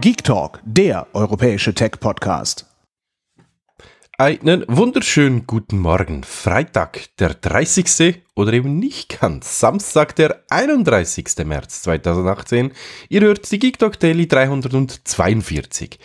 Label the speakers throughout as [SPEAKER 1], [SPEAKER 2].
[SPEAKER 1] Geek Talk, der europäische Tech-Podcast. Einen wunderschönen guten Morgen. Freitag, der 30. oder eben nicht ganz, Samstag, der 31. März 2018. Ihr hört die Geek Talk Daily 342.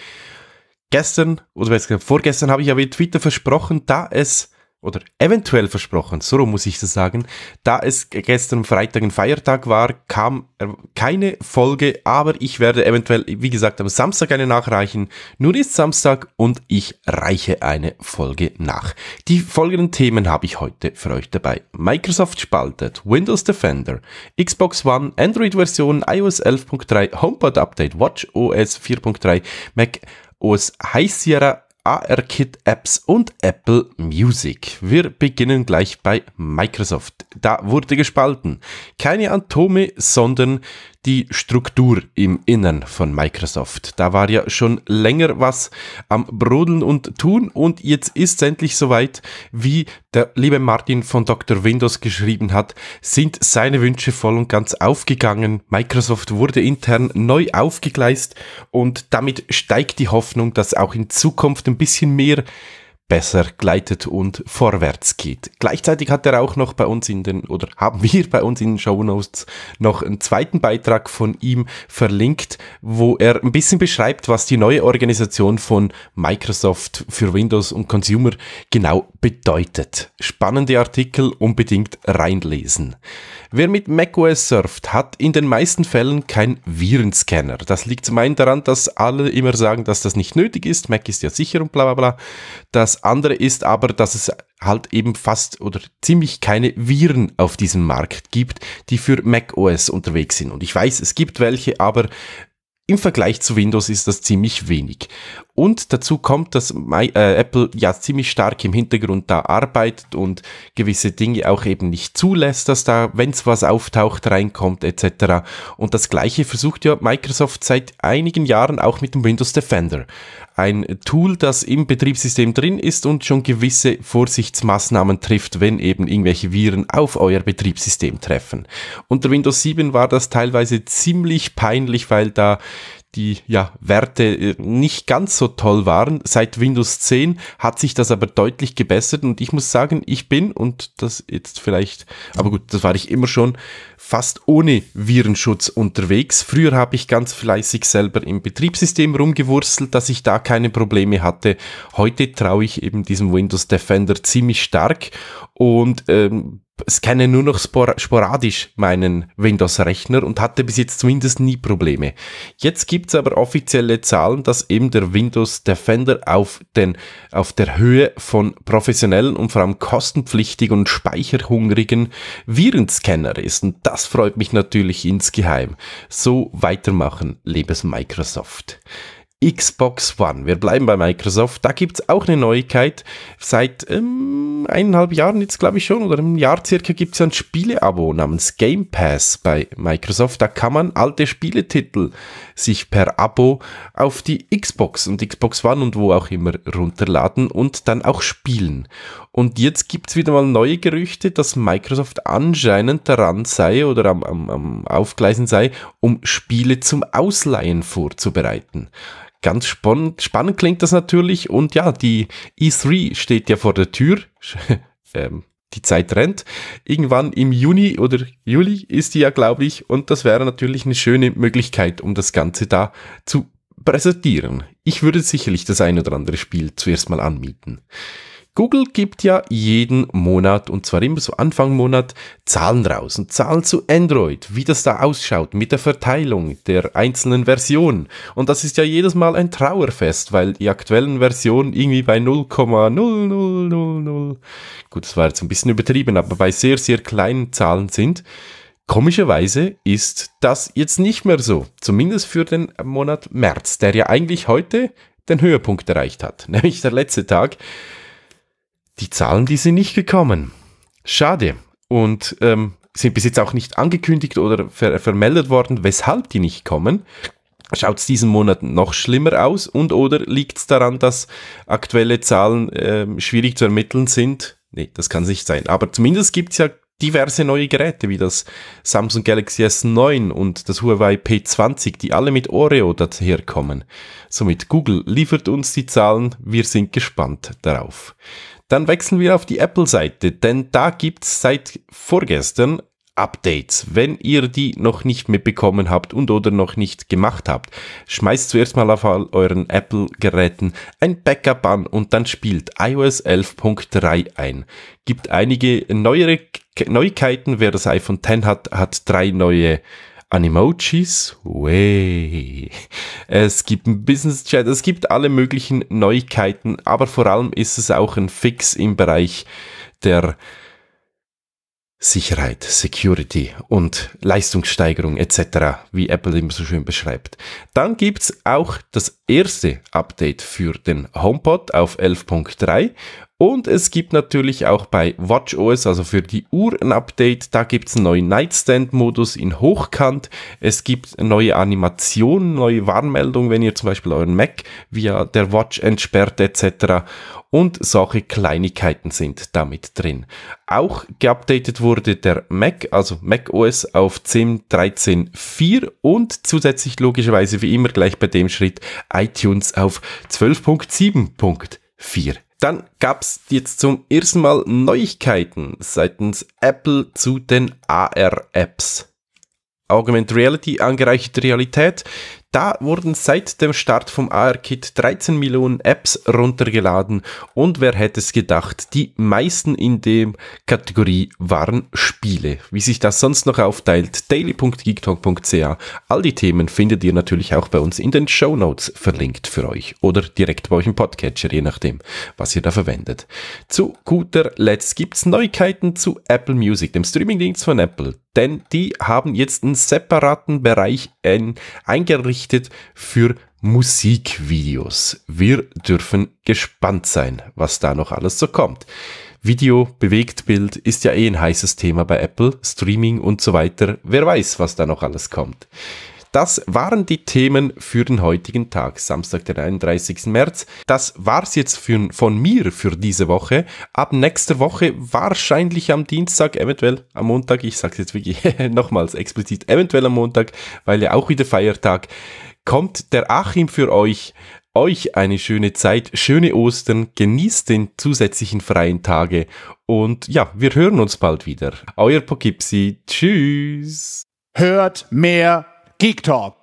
[SPEAKER 1] Gestern, oder besser gesagt, vorgestern habe ich ja via Twitter versprochen, da es oder eventuell versprochen, so muss ich das sagen, da es gestern Freitag ein Feiertag war, kam äh, keine Folge, aber ich werde eventuell, wie gesagt, am Samstag eine nachreichen. Nun ist Samstag und ich reiche eine Folge nach. Die folgenden Themen habe ich heute für euch dabei. Microsoft spaltet, Windows Defender, Xbox One, Android-Version, iOS 11.3, HomePod Update, Watch OS 4.3, Mac OS High Sierra ARKit-Apps und Apple Music. Wir beginnen gleich bei Microsoft. Da wurde gespalten. Keine Atome, sondern die Struktur im Innern von Microsoft. Da war ja schon länger was am Brodeln und Tun und jetzt ist es endlich soweit, wie der liebe Martin von Dr. Windows geschrieben hat, sind seine Wünsche voll und ganz aufgegangen. Microsoft wurde intern neu aufgegleist und damit steigt die Hoffnung, dass auch in Zukunft ein bisschen mehr besser gleitet und vorwärts geht. Gleichzeitig hat er auch noch bei uns in den, oder haben wir bei uns in den Show Notes noch einen zweiten Beitrag von ihm verlinkt, wo er ein bisschen beschreibt, was die neue Organisation von Microsoft für Windows und Consumer genau bedeutet. Spannende Artikel, unbedingt reinlesen. Wer mit macOS surft, hat in den meisten Fällen keinen Virenscanner. Das liegt zum einen daran, dass alle immer sagen, dass das nicht nötig ist, Mac ist ja sicher und bla bla bla. Das das andere ist aber, dass es halt eben fast oder ziemlich keine Viren auf diesem Markt gibt, die für macOS unterwegs sind. Und ich weiß, es gibt welche, aber im Vergleich zu Windows ist das ziemlich wenig. Und dazu kommt, dass My, äh, Apple ja ziemlich stark im Hintergrund da arbeitet und gewisse Dinge auch eben nicht zulässt, dass da, wenn es was auftaucht, reinkommt etc. Und das gleiche versucht ja Microsoft seit einigen Jahren auch mit dem Windows Defender. Ein Tool, das im Betriebssystem drin ist und schon gewisse Vorsichtsmaßnahmen trifft, wenn eben irgendwelche Viren auf euer Betriebssystem treffen. Unter Windows 7 war das teilweise ziemlich peinlich, weil da die ja, Werte äh, nicht ganz so toll waren. Seit Windows 10 hat sich das aber deutlich gebessert und ich muss sagen, ich bin und das jetzt vielleicht, aber gut, das war ich immer schon fast ohne Virenschutz unterwegs. Früher habe ich ganz fleißig selber im Betriebssystem rumgewurstelt, dass ich da keine Probleme hatte. Heute traue ich eben diesem Windows Defender ziemlich stark und ähm, scanne nur noch sporadisch meinen Windows-Rechner und hatte bis jetzt zumindest nie Probleme. Jetzt gibt es aber offizielle Zahlen, dass eben der Windows Defender auf, den, auf der Höhe von professionellen und vor allem kostenpflichtigen und speicherhungrigen Virenscanner ist. Und das freut mich natürlich insgeheim. So weitermachen, liebes Microsoft. Xbox One. Wir bleiben bei Microsoft. Da gibt es auch eine Neuigkeit. Seit ähm, eineinhalb Jahren jetzt, glaube ich schon, oder einem Jahr circa, gibt es ein Spieleabo namens Game Pass bei Microsoft. Da kann man alte Spieletitel sich per Abo auf die Xbox und Xbox One und wo auch immer runterladen und dann auch spielen. Und jetzt gibt es wieder mal neue Gerüchte, dass Microsoft anscheinend daran sei oder am, am, am Aufgleisen sei, um Spiele zum Ausleihen vorzubereiten. Ganz spannend, spannend klingt das natürlich. Und ja, die E3 steht ja vor der Tür. ähm, die Zeit rennt. Irgendwann im Juni oder Juli ist die ja, glaube ich. Und das wäre natürlich eine schöne Möglichkeit, um das Ganze da zu präsentieren. Ich würde sicherlich das ein oder andere Spiel zuerst mal anmieten. Google gibt ja jeden Monat, und zwar immer so Anfang Monat, Zahlen raus. Und Zahlen zu Android, wie das da ausschaut mit der Verteilung der einzelnen Versionen. Und das ist ja jedes Mal ein Trauerfest, weil die aktuellen Versionen irgendwie bei 0,0000, gut, das war jetzt ein bisschen übertrieben, aber bei sehr, sehr kleinen Zahlen sind. Komischerweise ist das jetzt nicht mehr so. Zumindest für den Monat März, der ja eigentlich heute den Höhepunkt erreicht hat, nämlich der letzte Tag, die Zahlen, die sind nicht gekommen. Schade. Und ähm, sind bis jetzt auch nicht angekündigt oder ver vermeldet worden, weshalb die nicht kommen. Schaut es diesen Monat noch schlimmer aus und oder liegt es daran, dass aktuelle Zahlen ähm, schwierig zu ermitteln sind? Nee, das kann nicht sein. Aber zumindest gibt es ja diverse neue Geräte wie das Samsung Galaxy S9 und das Huawei P20, die alle mit Oreo daherkommen. Somit Google liefert uns die Zahlen, wir sind gespannt darauf. Dann wechseln wir auf die Apple-Seite, denn da gibt es seit vorgestern Updates. Wenn ihr die noch nicht mitbekommen habt und oder noch nicht gemacht habt, schmeißt zuerst mal auf all euren Apple-Geräten ein Backup an und dann spielt iOS 11.3 ein. Gibt einige neuere Neuigkeiten. Wer das iPhone 10 hat, hat drei neue an Emojis. way. Es gibt ein Business Chat, es gibt alle möglichen Neuigkeiten, aber vor allem ist es auch ein Fix im Bereich der Sicherheit, Security und Leistungssteigerung etc., wie Apple immer so schön beschreibt. Dann gibt es auch das erste Update für den HomePod auf 11.3 und es gibt natürlich auch bei WatchOS, also für die Uhr, ein Update. Da gibt es einen neuen Nightstand-Modus in Hochkant. Es gibt neue Animationen, neue Warnmeldungen, wenn ihr zum Beispiel euren Mac via der Watch entsperrt etc. Und solche Kleinigkeiten sind damit drin. Auch geupdatet wurde der Mac, also macOS auf 10.13.4 und zusätzlich logischerweise wie immer gleich bei dem Schritt iTunes auf 12.7. 4. Dann gab es jetzt zum ersten Mal Neuigkeiten seitens Apple zu den AR-Apps. Augmented Reality, angereicherte Realität. Da wurden seit dem Start vom AR-Kit 13 Millionen Apps runtergeladen und wer hätte es gedacht, die meisten in der Kategorie waren Spiele. Wie sich das sonst noch aufteilt, daily.geektalk.ca. All die Themen findet ihr natürlich auch bei uns in den Show Notes verlinkt für euch oder direkt bei euch im Podcatcher, je nachdem, was ihr da verwendet. Zu guter Letzt gibt es Neuigkeiten zu Apple Music, dem Streamingdienst von Apple, denn die haben jetzt einen separaten Bereich eingerichtet richtet für Musikvideos. Wir dürfen gespannt sein, was da noch alles so kommt. Video, Bewegtbild ist ja eh ein heißes Thema bei Apple, Streaming und so weiter. Wer weiß, was da noch alles kommt. Das waren die Themen für den heutigen Tag, Samstag, den 31. März. Das war's jetzt für, von mir für diese Woche. Ab nächster Woche, wahrscheinlich am Dienstag, eventuell am Montag, ich sag's jetzt wirklich nochmals explizit, eventuell am Montag, weil ja auch wieder Feiertag, kommt der Achim für euch euch eine schöne Zeit, schöne Ostern, genießt den zusätzlichen freien Tage und ja, wir hören uns bald wieder. Euer Poughkeepsie, tschüss. Hört mehr Geek Talk.